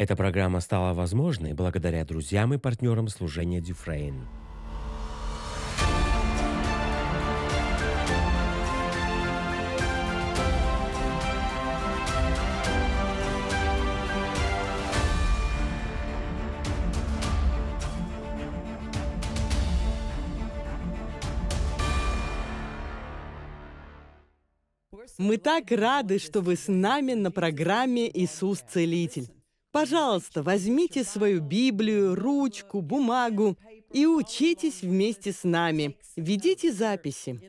Эта программа стала возможной благодаря друзьям и партнерам служения Дюфрейн. Мы так рады, что вы с нами на программе «Иисус Целитель». Пожалуйста, возьмите свою Библию, ручку, бумагу и учитесь вместе с нами. Ведите записи.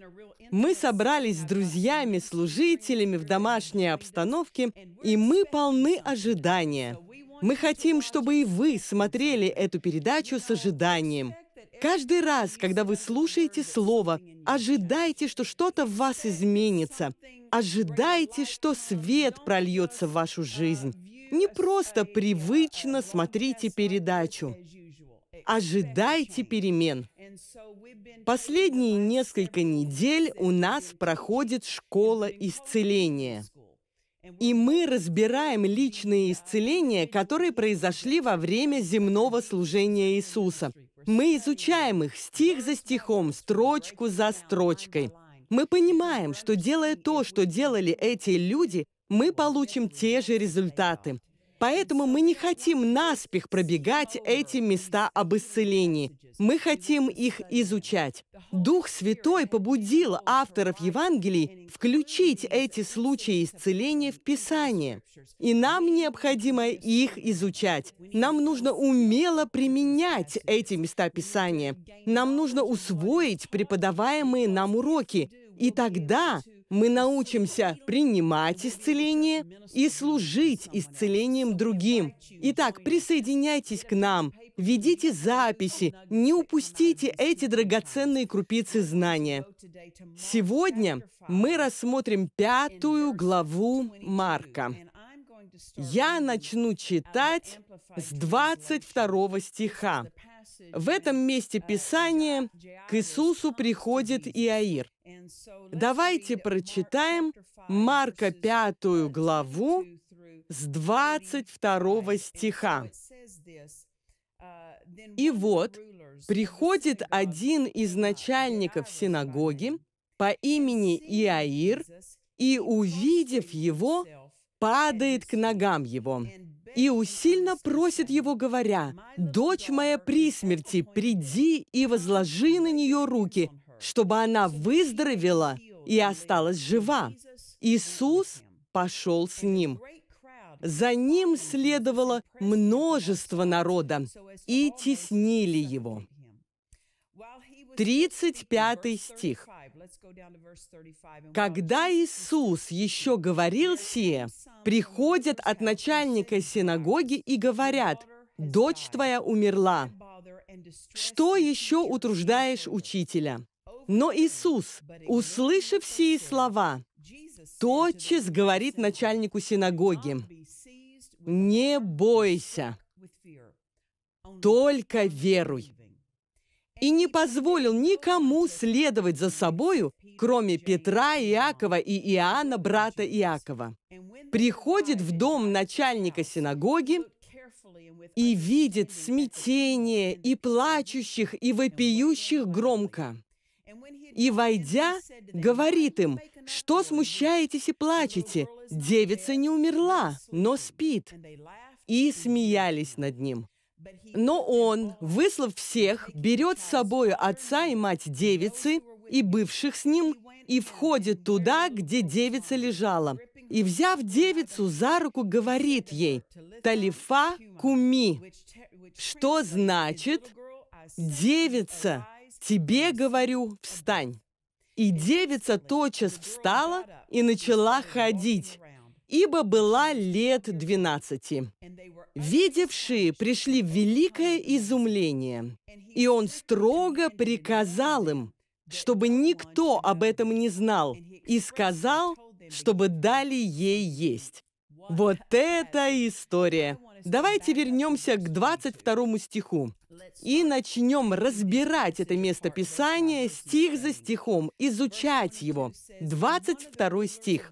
Мы собрались с друзьями, служителями в домашней обстановке, и мы полны ожидания. Мы хотим, чтобы и вы смотрели эту передачу с ожиданием. Каждый раз, когда вы слушаете слово, ожидайте, что что-то в вас изменится. Ожидайте, что свет прольется в вашу жизнь. Не просто привычно смотрите передачу. Ожидайте перемен. Последние несколько недель у нас проходит школа исцеления. И мы разбираем личные исцеления, которые произошли во время земного служения Иисуса. Мы изучаем их стих за стихом, строчку за строчкой. Мы понимаем, что делая то, что делали эти люди, мы получим те же результаты. Поэтому мы не хотим наспех пробегать эти места об исцелении. Мы хотим их изучать. Дух Святой побудил авторов Евангелий включить эти случаи исцеления в Писание. И нам необходимо их изучать. Нам нужно умело применять эти места Писания. Нам нужно усвоить преподаваемые нам уроки. И тогда мы научимся принимать исцеление и служить исцелением другим. Итак, присоединяйтесь к нам, ведите записи, не упустите эти драгоценные крупицы знания. Сегодня мы рассмотрим пятую главу Марка. Я начну читать с 22 стиха. В этом месте Писания к Иисусу приходит Иаир. Давайте прочитаем Марка 5 главу с 22 стиха. Uh, и вот приходит один из начальников синагоги по имени Иаир, и, увидев его, падает к ногам его и усильно просит его, говоря, «Дочь моя при смерти, приди и возложи на нее руки, чтобы она выздоровела и осталась жива. Иисус пошел с ним. За ним следовало множество народа, и теснили его. 35 стих. «Когда Иисус еще говорил сие, приходят от начальника синагоги и говорят, «Дочь твоя умерла. Что еще утруждаешь учителя?» Но Иисус, услышав сие слова, тотчас говорит начальнику синагоги, «Не бойся, только веруй». И не позволил никому следовать за собою, кроме Петра, Иакова и Иоанна, брата Иакова. Приходит в дом начальника синагоги и видит смятение и плачущих, и вопиющих громко. И, войдя, говорит им, «Что смущаетесь и плачете? Девица не умерла, но спит». И смеялись над ним. Но он, выслав всех, берет с собою отца и мать девицы и бывших с ним, и входит туда, где девица лежала. И, взяв девицу за руку, говорит ей, «Талифа куми», что значит «девица, «Тебе, говорю, встань». И девица тотчас встала и начала ходить, ибо была лет двенадцати. Видевшие пришли в великое изумление, и он строго приказал им, чтобы никто об этом не знал, и сказал, чтобы дали ей есть. Вот это история! Давайте вернемся к 22 стиху и начнем разбирать это место Писания стих за стихом, изучать его. 22 стих.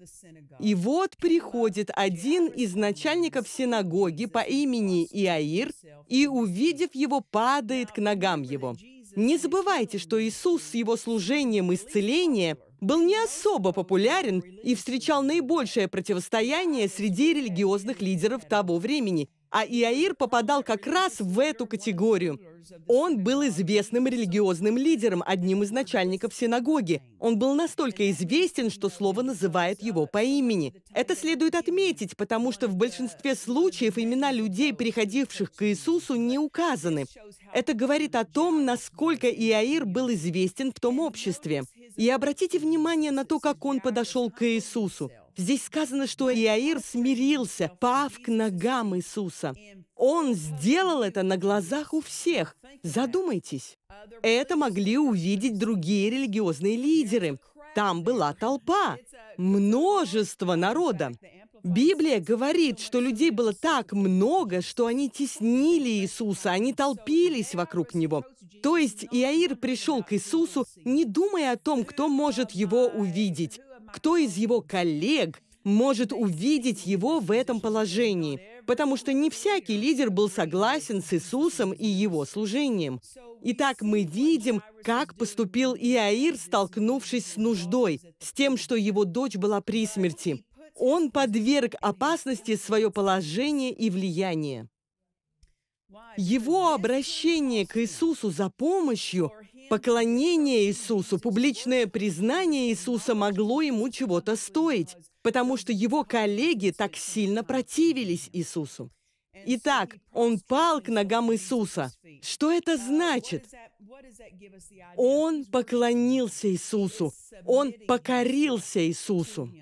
«И вот приходит один из начальников синагоги по имени Иаир, и, увидев его, падает к ногам его». Не забывайте, что Иисус с его служением исцеления был не особо популярен и встречал наибольшее противостояние среди религиозных лидеров того времени – а Иаир попадал как раз в эту категорию. Он был известным религиозным лидером, одним из начальников синагоги. Он был настолько известен, что слово называет его по имени. Это следует отметить, потому что в большинстве случаев имена людей, переходивших к Иисусу, не указаны. Это говорит о том, насколько Иаир был известен в том обществе. И обратите внимание на то, как он подошел к Иисусу. Здесь сказано, что Иаир смирился, пав к ногам Иисуса. Он сделал это на глазах у всех. Задумайтесь. Это могли увидеть другие религиозные лидеры. Там была толпа, множество народа. Библия говорит, что людей было так много, что они теснили Иисуса, они толпились вокруг Него. То есть Иаир пришел к Иисусу, не думая о том, кто может Его увидеть кто из его коллег может увидеть его в этом положении, потому что не всякий лидер был согласен с Иисусом и его служением. Итак, мы видим, как поступил Иаир, столкнувшись с нуждой, с тем, что его дочь была при смерти. Он подверг опасности свое положение и влияние. Его обращение к Иисусу за помощью Поклонение Иисусу, публичное признание Иисуса могло ему чего-то стоить, потому что его коллеги так сильно противились Иисусу. Итак, он пал к ногам Иисуса. Что это значит? Он поклонился Иисусу. Он покорился Иисусу.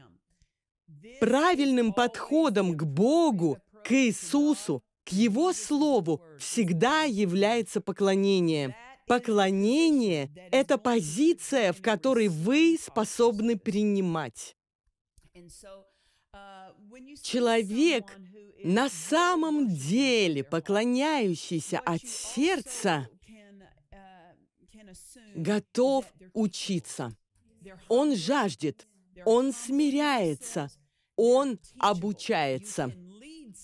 Правильным подходом к Богу, к Иисусу, к Его Слову всегда является поклонение – Поклонение – это позиция, в которой вы способны принимать. Человек, на самом деле поклоняющийся от сердца, готов учиться. Он жаждет, он смиряется, он обучается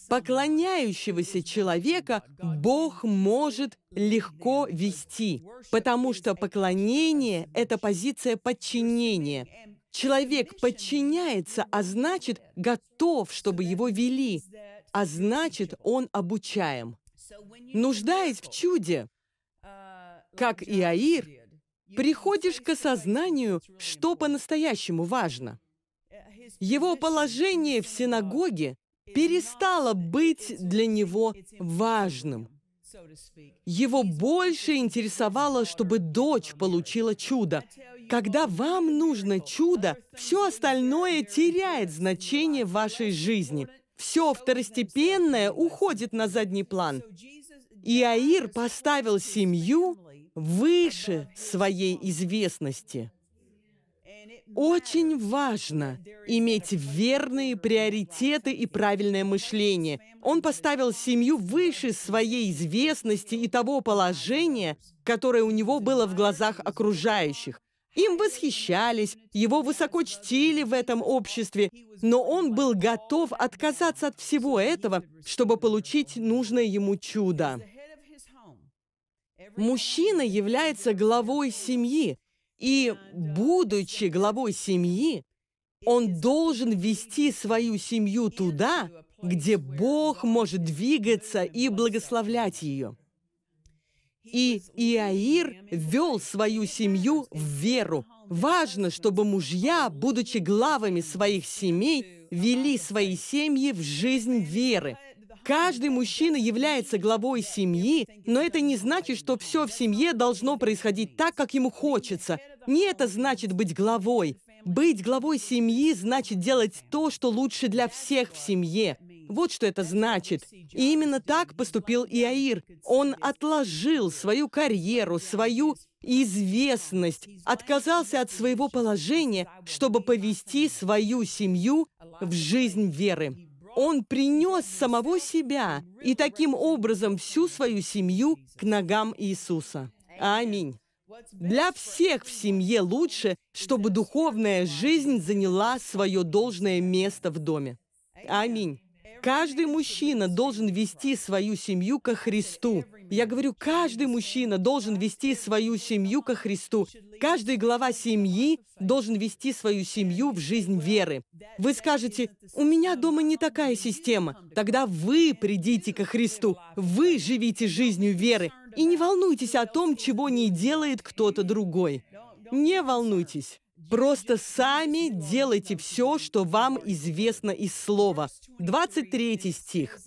поклоняющегося человека Бог может легко вести, потому что поклонение – это позиция подчинения. Человек подчиняется, а значит, готов, чтобы его вели, а значит, он обучаем. Нуждаясь в чуде, как и Аир, приходишь к осознанию, что по-настоящему важно. Его положение в синагоге перестало быть для него важным. Его больше интересовало, чтобы дочь получила чудо. Когда вам нужно чудо, все остальное теряет значение в вашей жизни. Все второстепенное уходит на задний план. И Аир поставил семью выше своей известности. Очень важно иметь верные приоритеты и правильное мышление. Он поставил семью выше своей известности и того положения, которое у него было в глазах окружающих. Им восхищались, его высоко чтили в этом обществе, но он был готов отказаться от всего этого, чтобы получить нужное ему чудо. Мужчина является главой семьи, и, будучи главой семьи, он должен вести свою семью туда, где Бог может двигаться и благословлять ее. И Иаир вел свою семью в веру. Важно, чтобы мужья, будучи главами своих семей, вели свои семьи в жизнь веры. Каждый мужчина является главой семьи, но это не значит, что все в семье должно происходить так, как ему хочется. Не это значит быть главой. Быть главой семьи значит делать то, что лучше для всех в семье. Вот что это значит. И именно так поступил Иаир. Он отложил свою карьеру, свою известность, отказался от своего положения, чтобы повести свою семью в жизнь веры. Он принес самого себя и таким образом всю свою семью к ногам Иисуса. Аминь. Для всех в семье лучше, чтобы духовная жизнь заняла свое должное место в доме. Аминь. Каждый мужчина должен вести свою семью ко Христу. Я говорю, каждый мужчина должен вести свою семью ко Христу. Каждый глава семьи должен вести свою семью в жизнь веры. Вы скажете, у меня дома не такая система. Тогда вы придите ко Христу. Вы живите жизнью веры. И не волнуйтесь о том, чего не делает кто-то другой. Не волнуйтесь. Просто сами делайте все, что вам известно из слова. 23 стих.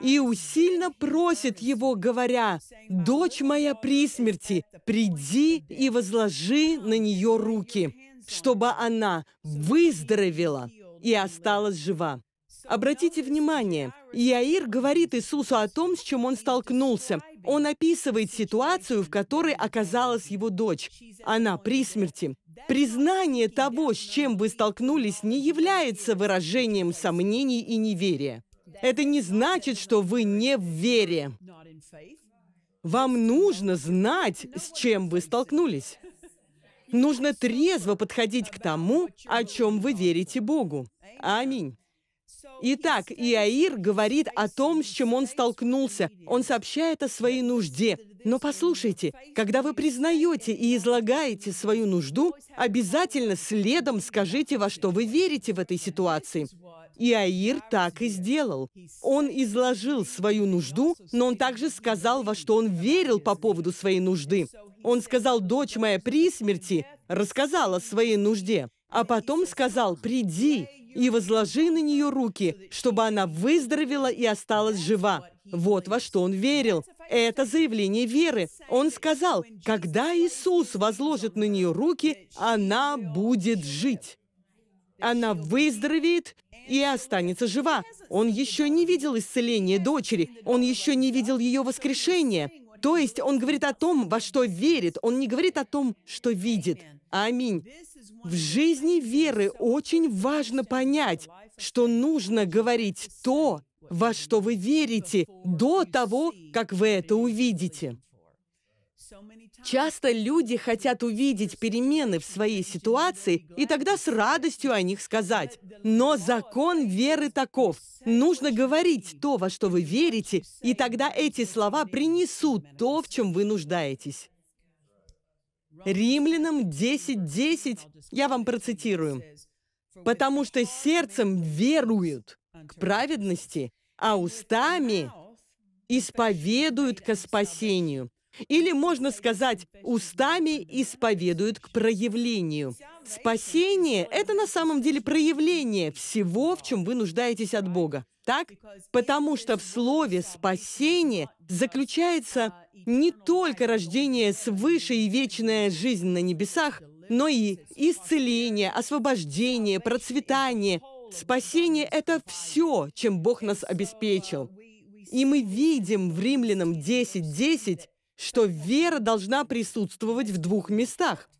И усильно просит его, говоря, «Дочь моя при смерти, приди и возложи на нее руки, чтобы она выздоровела и осталась жива». Обратите внимание, Иаир говорит Иисусу о том, с чем он столкнулся. Он описывает ситуацию, в которой оказалась его дочь. Она при смерти. Признание того, с чем вы столкнулись, не является выражением сомнений и неверия. Это не значит, что вы не в вере. Вам нужно знать, с чем вы столкнулись. Нужно трезво подходить к тому, о чем вы верите Богу. Аминь. Итак, Иаир говорит о том, с чем он столкнулся. Он сообщает о своей нужде. Но послушайте, когда вы признаете и излагаете свою нужду, обязательно следом скажите, во что вы верите в этой ситуации. И Аир так и сделал. Он изложил свою нужду, но он также сказал, во что он верил по поводу своей нужды. Он сказал, «Дочь моя при смерти рассказала о своей нужде». А потом сказал, «Приди, и возложи на нее руки, чтобы она выздоровела и осталась жива». Вот во что он верил. Это заявление веры. Он сказал, когда Иисус возложит на нее руки, она будет жить. Она выздоровеет и останется жива. Он еще не видел исцеления дочери, он еще не видел ее воскрешения. То есть он говорит о том, во что верит, он не говорит о том, что видит. Аминь. В жизни веры очень важно понять, что нужно говорить то, во что вы верите, до того, как вы это увидите. Часто люди хотят увидеть перемены в своей ситуации и тогда с радостью о них сказать. Но закон веры таков. Нужно говорить то, во что вы верите, и тогда эти слова принесут то, в чем вы нуждаетесь. Римлянам 10.10, 10, я вам процитирую, «Потому что сердцем веруют к праведности, а устами исповедуют ко спасению». Или можно сказать, устами исповедуют к проявлению. Спасение – это на самом деле проявление всего, в чем вы нуждаетесь от Бога. Так? Потому что в слове «спасение» заключается не только рождение свыше и вечная жизнь на небесах, но и исцеление, освобождение, процветание. Спасение — это все, чем Бог нас обеспечил. И мы видим в Римлянам 10.10, 10, что вера должна присутствовать в двух местах —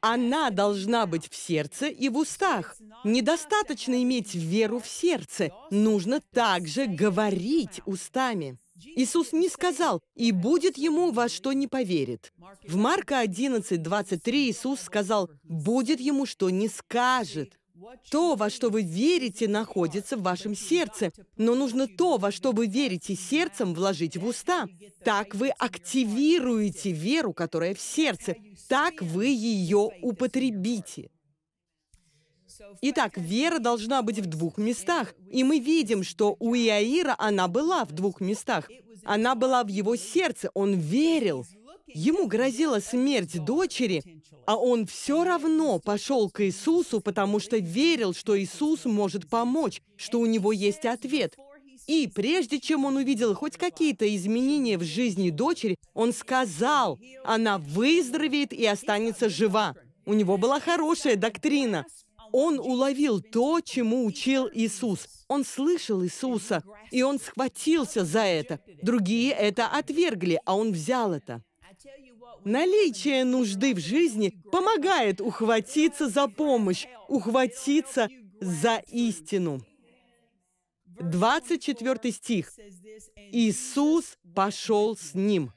она должна быть в сердце и в устах. Недостаточно иметь веру в сердце. Нужно также говорить устами. Иисус не сказал, и будет ему во что не поверит. В Марка 11, 23 Иисус сказал, будет ему что не скажет. То, во что вы верите, находится в вашем сердце. Но нужно то, во что вы верите сердцем, вложить в уста. Так вы активируете веру, которая в сердце. Так вы ее употребите. Итак, вера должна быть в двух местах. И мы видим, что у Иаира она была в двух местах. Она была в его сердце, он верил. Ему грозила смерть дочери, а он все равно пошел к Иисусу, потому что верил, что Иисус может помочь, что у него есть ответ. И прежде чем он увидел хоть какие-то изменения в жизни дочери, он сказал, она выздоровеет и останется жива. У него была хорошая доктрина. Он уловил то, чему учил Иисус. Он слышал Иисуса, и он схватился за это. Другие это отвергли, а он взял это. Наличие нужды в жизни помогает ухватиться за помощь, ухватиться за истину. 24 стих. «Иисус пошел с ним».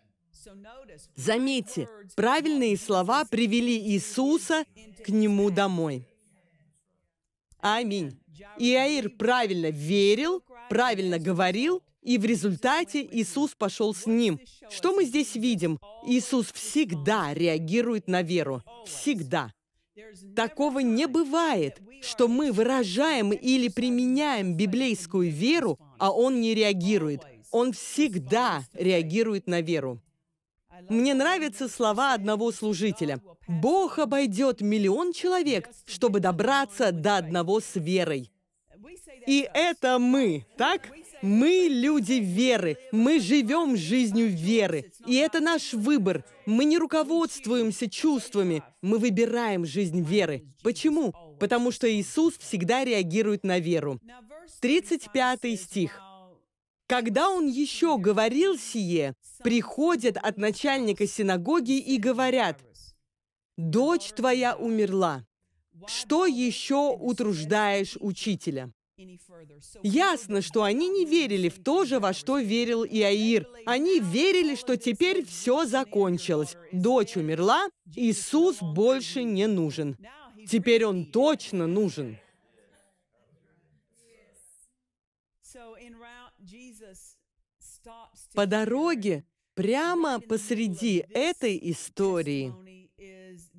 Заметьте, правильные слова привели Иисуса к нему домой. Аминь. Иаир правильно верил, правильно говорил, и в результате Иисус пошел с ним. Что мы здесь видим? Иисус всегда реагирует на веру. Всегда. Такого не бывает, что мы выражаем или применяем библейскую веру, а Он не реагирует. Он всегда реагирует на веру. Мне нравятся слова одного служителя. «Бог обойдет миллион человек, чтобы добраться до одного с верой». И это мы, так? Мы люди веры, мы живем жизнью веры. И это наш выбор. Мы не руководствуемся чувствами, мы выбираем жизнь веры. Почему? Потому что Иисус всегда реагирует на веру. 35 стих. Когда он еще говорил сие, приходят от начальника синагоги и говорят, «Дочь твоя умерла, что еще утруждаешь учителя?» Ясно, что они не верили в то же, во что верил Иаир. Они верили, что теперь все закончилось. Дочь умерла, Иисус больше не нужен. Теперь он точно нужен. По дороге, прямо посреди этой истории,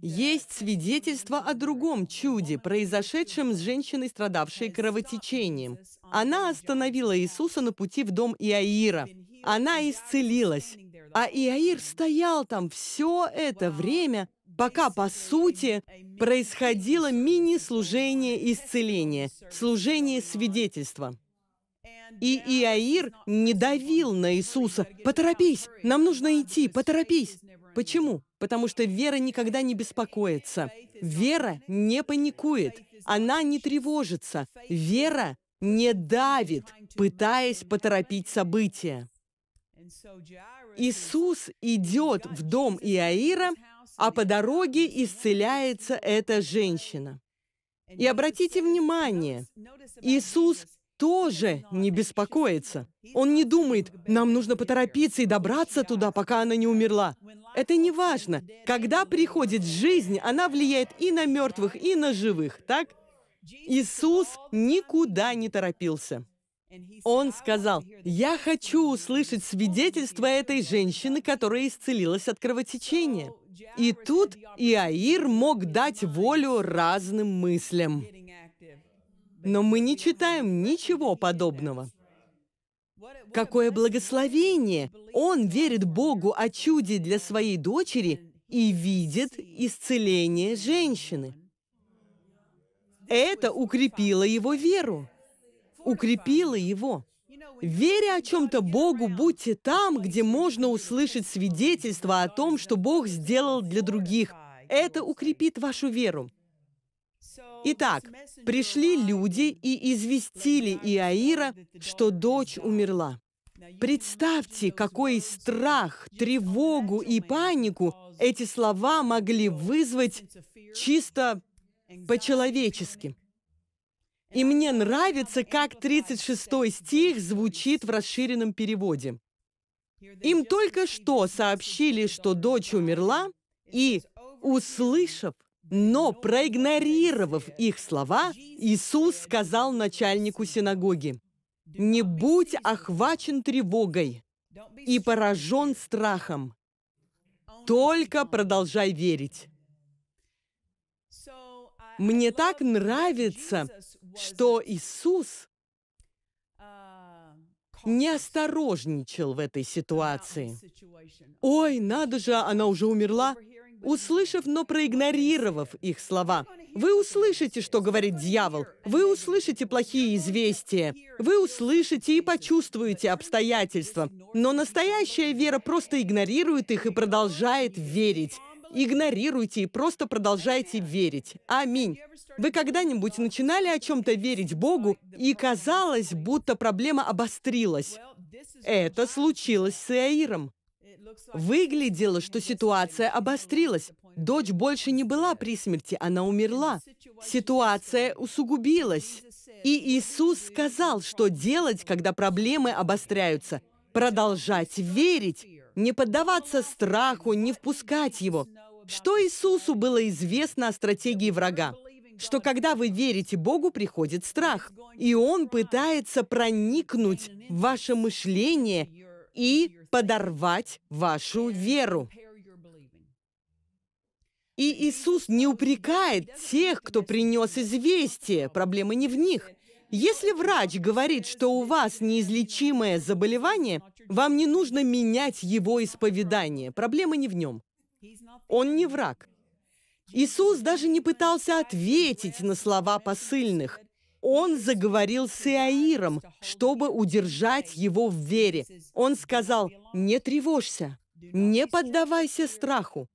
есть свидетельство о другом чуде, произошедшем с женщиной, страдавшей кровотечением. Она остановила Иисуса на пути в дом Иаира. Она исцелилась. А Иаир стоял там все это время, пока, по сути, происходило мини-служение исцеления, служение свидетельства. И Иаир не давил на Иисуса. «Поторопись! Нам нужно идти! Поторопись!» Почему? Потому что вера никогда не беспокоится. Вера не паникует. Она не тревожится. Вера не давит, пытаясь поторопить события. Иисус идет в дом Иаира, а по дороге исцеляется эта женщина. И обратите внимание, Иисус тоже не беспокоится. Он не думает, нам нужно поторопиться и добраться туда, пока она не умерла. Это не важно. Когда приходит жизнь, она влияет и на мертвых, и на живых, так? Иисус никуда не торопился. Он сказал, «Я хочу услышать свидетельство этой женщины, которая исцелилась от кровотечения». И тут Иаир мог дать волю разным мыслям. Но мы не читаем ничего подобного. Какое благословение! Он верит Богу о чуде для своей дочери и видит исцеление женщины. Это укрепило его веру, укрепило его. Веря о чем-то Богу, будьте там, где можно услышать свидетельство о том, что Бог сделал для других. Это укрепит вашу веру. Итак, пришли люди и известили Иаира, что дочь умерла. Представьте, какой страх, тревогу и панику эти слова могли вызвать чисто по-человечески. И мне нравится, как 36 стих звучит в расширенном переводе. Им только что сообщили, что дочь умерла, и, услышав, но, проигнорировав их слова, Иисус сказал начальнику синагоги, «Не будь охвачен тревогой и поражен страхом, только продолжай верить». Мне так нравится, что Иисус э, не осторожничал в этой ситуации. «Ой, надо же, она уже умерла, услышав, но проигнорировав их слова. Вы услышите, что говорит дьявол. Вы услышите плохие известия. Вы услышите и почувствуете обстоятельства. Но настоящая вера просто игнорирует их и продолжает верить. Игнорируйте и просто продолжайте верить. Аминь. Вы когда-нибудь начинали о чем-то верить Богу, и казалось, будто проблема обострилась? Это случилось с Иаиром. Выглядело, что ситуация обострилась. Дочь больше не была при смерти, она умерла. Ситуация усугубилась. И Иисус сказал, что делать, когда проблемы обостряются. Продолжать верить, не поддаваться страху, не впускать его. Что Иисусу было известно о стратегии врага? Что когда вы верите Богу, приходит страх, и Он пытается проникнуть в ваше мышление и подорвать вашу веру. И Иисус не упрекает тех, кто принес известие. Проблема не в них. Если врач говорит, что у вас неизлечимое заболевание, вам не нужно менять его исповедание. Проблема не в нем. Он не враг. Иисус даже не пытался ответить на слова посыльных. Он заговорил с Иаиром, чтобы удержать его в вере. Он сказал, не тревожься, не поддавайся страху.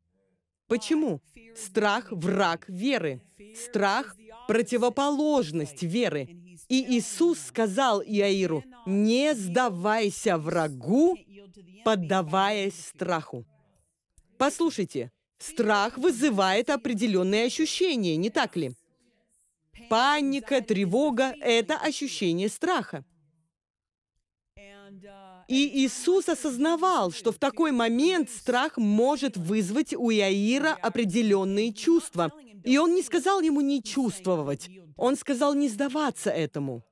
Почему? Страх – враг веры. Страх – противоположность веры. И Иисус сказал Иаиру, «Не сдавайся врагу, поддаваясь страху». Послушайте, страх вызывает определенные ощущения, не так ли? паника, тревога – это ощущение страха. И Иисус осознавал, что в такой момент страх может вызвать у Иаира определенные чувства. И он не сказал ему не чувствовать. Он сказал не сдаваться этому,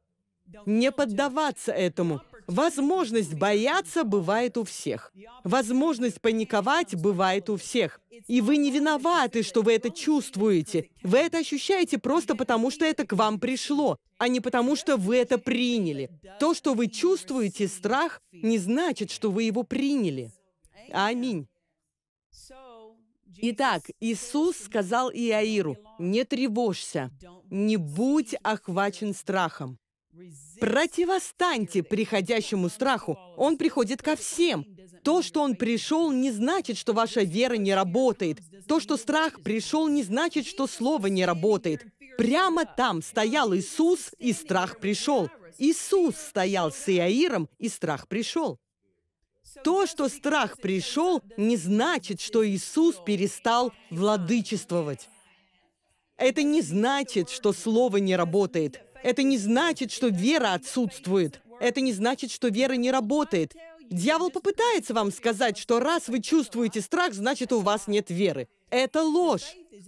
не поддаваться этому, Возможность бояться бывает у всех. Возможность паниковать бывает у всех. И вы не виноваты, что вы это чувствуете. Вы это ощущаете просто потому, что это к вам пришло, а не потому, что вы это приняли. То, что вы чувствуете страх, не значит, что вы его приняли. Аминь. Итак, Иисус сказал Иаиру, «Не тревожься, не будь охвачен страхом». Противостаньте приходящему страху. Он приходит ко всем. То, что он пришел, не значит, что ваша вера не работает. То, что страх пришел, не значит, что слово не работает. Прямо там стоял Иисус, и страх пришел. Иисус стоял с Иаиром, и страх пришел. То, что страх пришел, не значит, что Иисус перестал владычествовать. Это не значит, что слово не работает. Это не значит, что вера отсутствует. Это не значит, что вера не работает. Дьявол попытается вам сказать, что раз вы чувствуете страх, значит, у вас нет веры. Это ложь.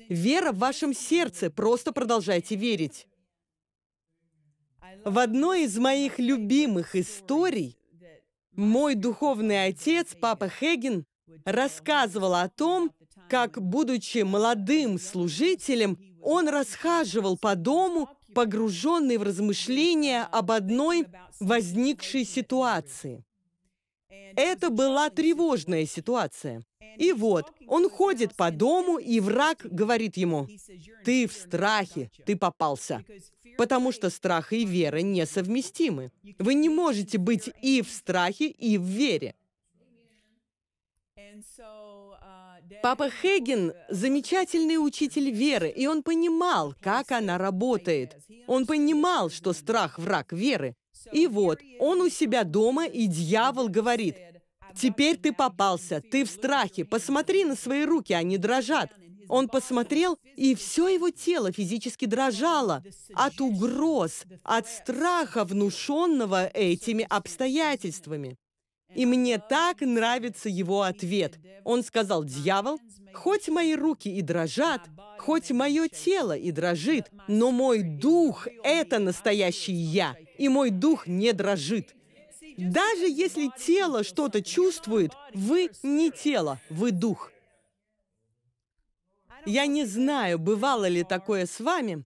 Вера в вашем сердце. Просто продолжайте верить. В одной из моих любимых историй мой духовный отец, папа Хеген, рассказывал о том, как, будучи молодым служителем, он расхаживал по дому погруженный в размышления об одной возникшей ситуации. Это была тревожная ситуация. И вот, он ходит по дому, и враг говорит ему, «Ты в страхе, ты попался». Потому что страх и вера несовместимы. Вы не можете быть и в страхе, и в вере. Uh, Папа Хеген – uh, замечательный учитель веры, и он понимал, как она работает. Он понимал, что страх – враг веры. И вот, он у себя дома, и дьявол говорит, «Теперь ты попался, ты в страхе, посмотри на свои руки, они дрожат». Он посмотрел, и все его тело физически дрожало от угроз, от страха, внушенного этими обстоятельствами. И мне так нравится его ответ. Он сказал, «Дьявол, хоть мои руки и дрожат, хоть мое тело и дрожит, но мой дух – это настоящий я, и мой дух не дрожит». Даже если тело что-то чувствует, вы не тело, вы дух. Я не знаю, бывало ли такое с вами,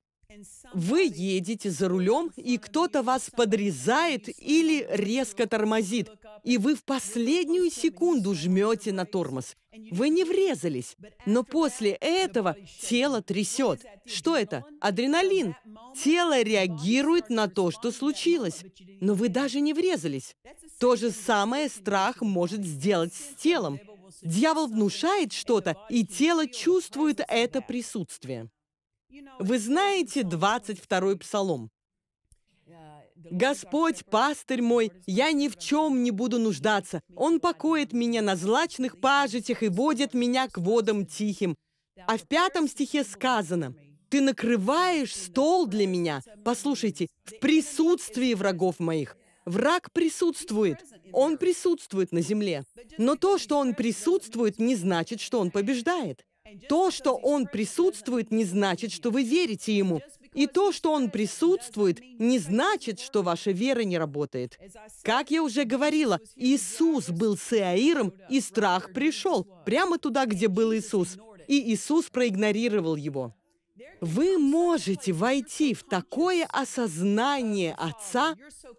вы едете за рулем, и кто-то вас подрезает или резко тормозит, и вы в последнюю секунду жмете на тормоз. Вы не врезались, но после этого тело трясет. Что это? Адреналин. Тело реагирует на то, что случилось, но вы даже не врезались. То же самое страх может сделать с телом. Дьявол внушает что-то, и тело чувствует это присутствие. Вы знаете 22-й псалом? «Господь, пастырь мой, я ни в чем не буду нуждаться. Он покоит меня на злачных пажитях и водит меня к водам тихим». А в пятом стихе сказано, «Ты накрываешь стол для меня». Послушайте, «в присутствии врагов моих». Враг присутствует. Он присутствует на земле. Но то, что он присутствует, не значит, что он побеждает. То, что он присутствует, не значит, что вы верите ему. И то, что он присутствует, не значит, что ваша вера не работает. Как я уже говорила, Иисус был с Иаиром, и страх пришел прямо туда, где был Иисус. И Иисус проигнорировал его. Вы можете войти в такое осознание Отца,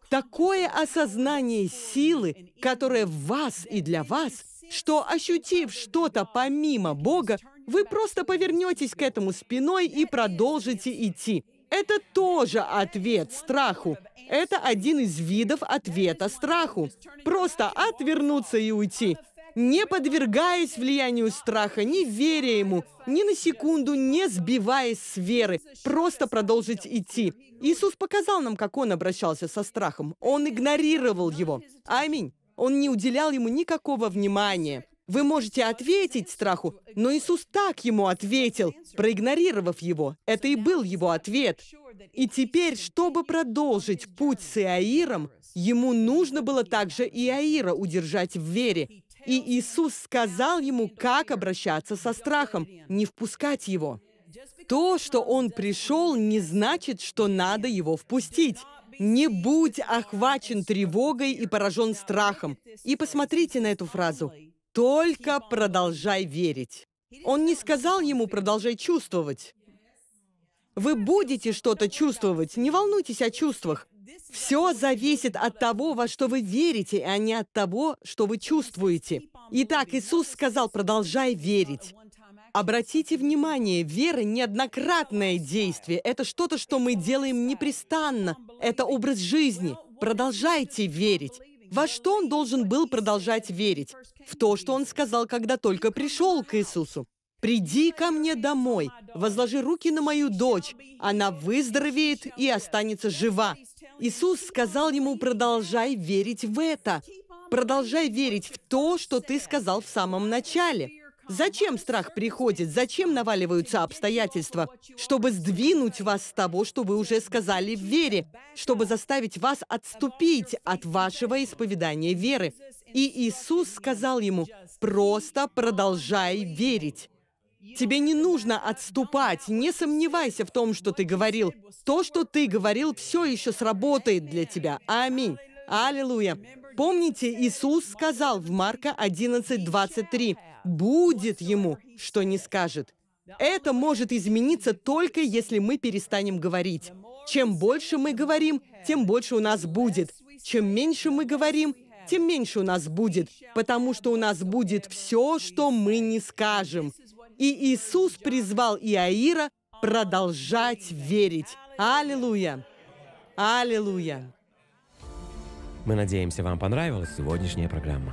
такое осознание силы, которое в вас и для вас, что, ощутив что-то помимо Бога, вы просто повернетесь к этому спиной и продолжите идти. Это тоже ответ страху. Это один из видов ответа страху. Просто отвернуться и уйти не подвергаясь влиянию страха, не веря ему, ни на секунду не сбиваясь с веры, просто продолжить идти. Иисус показал нам, как он обращался со страхом. Он игнорировал его. Аминь. Он не уделял ему никакого внимания. Вы можете ответить страху, но Иисус так ему ответил, проигнорировав его. Это и был его ответ. И теперь, чтобы продолжить путь с Иаиром, ему нужно было также Иаира удержать в вере. И Иисус сказал ему, как обращаться со страхом, не впускать его. То, что он пришел, не значит, что надо его впустить. Не будь охвачен тревогой и поражен страхом. И посмотрите на эту фразу. Только продолжай верить. Он не сказал ему «продолжай чувствовать». Вы будете что-то чувствовать, не волнуйтесь о чувствах. Все зависит от того, во что вы верите, а не от того, что вы чувствуете. Итак, Иисус сказал «продолжай верить». Обратите внимание, вера – неоднократное действие. Это что-то, что мы делаем непрестанно. Это образ жизни. Продолжайте верить. Во что он должен был продолжать верить? В то, что он сказал, когда только пришел к Иисусу. «Приди ко мне домой, возложи руки на мою дочь, она выздоровеет и останется жива». Иисус сказал ему, продолжай верить в это, продолжай верить в то, что ты сказал в самом начале. Зачем страх приходит? Зачем наваливаются обстоятельства? Чтобы сдвинуть вас с того, что вы уже сказали в вере, чтобы заставить вас отступить от вашего исповедания веры. И Иисус сказал ему, «Просто продолжай верить». Тебе не нужно отступать, не сомневайся в том, что ты говорил. То, что ты говорил, все еще сработает для тебя. Аминь. Аллилуйя. Помните, Иисус сказал в Марка 11, 23, будет ему, что не скажет. Это может измениться только если мы перестанем говорить. Чем больше мы говорим, тем больше у нас будет. Чем меньше мы говорим, тем меньше у нас будет, потому что у нас будет все, что мы не скажем. И Иисус призвал Иаира продолжать верить. Аллилуйя! Аллилуйя! Мы надеемся, вам понравилась сегодняшняя программа.